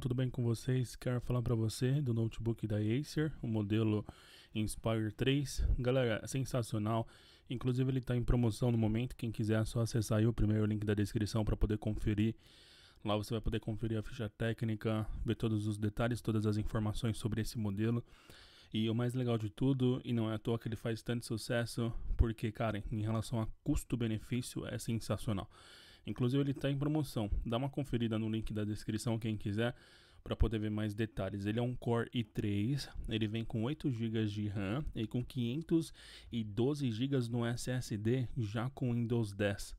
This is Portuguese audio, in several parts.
tudo bem com vocês? Quero falar para você do notebook da Acer, o modelo Inspire 3. Galera, é sensacional. Inclusive ele está em promoção no momento. Quem quiser é só acessar aí o primeiro link da descrição para poder conferir. Lá você vai poder conferir a ficha técnica, ver todos os detalhes, todas as informações sobre esse modelo. E o mais legal de tudo, e não é à toa que ele faz tanto sucesso, porque, cara, em relação a custo-benefício é sensacional. Inclusive ele está em promoção. Dá uma conferida no link da descrição quem quiser para poder ver mais detalhes. Ele é um Core i3, ele vem com 8 GB de RAM e com 512 GB no SSD, já com Windows 10.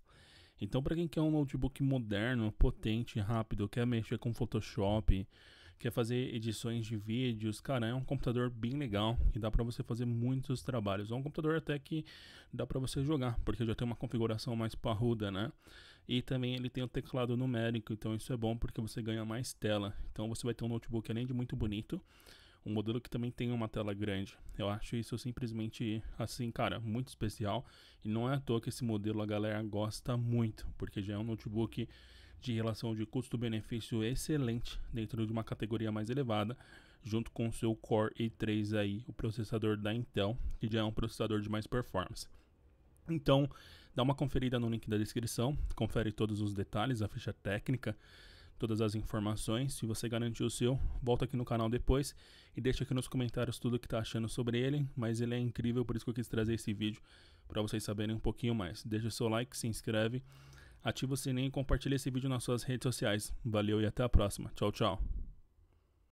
Então, para quem quer um notebook moderno, potente, rápido, quer mexer com Photoshop, quer fazer edições de vídeos, cara, é um computador bem legal e dá para você fazer muitos trabalhos. É um computador até que dá para você jogar, porque já tem uma configuração mais parruda, né? E também ele tem o um teclado numérico, então isso é bom porque você ganha mais tela. Então você vai ter um notebook além de muito bonito, um modelo que também tem uma tela grande. Eu acho isso simplesmente assim, cara, muito especial. E não é à toa que esse modelo a galera gosta muito, porque já é um notebook de relação de custo-benefício excelente dentro de uma categoria mais elevada, junto com o seu Core i3 aí, o processador da Intel, que já é um processador de mais performance. Então, dá uma conferida no link da descrição, confere todos os detalhes, a ficha técnica, todas as informações. Se você garantiu o seu, volta aqui no canal depois e deixa aqui nos comentários tudo o que está achando sobre ele. Mas ele é incrível, por isso que eu quis trazer esse vídeo para vocês saberem um pouquinho mais. Deixa seu like, se inscreve ativa o sininho e compartilha esse vídeo nas suas redes sociais. Valeu e até a próxima. Tchau, tchau.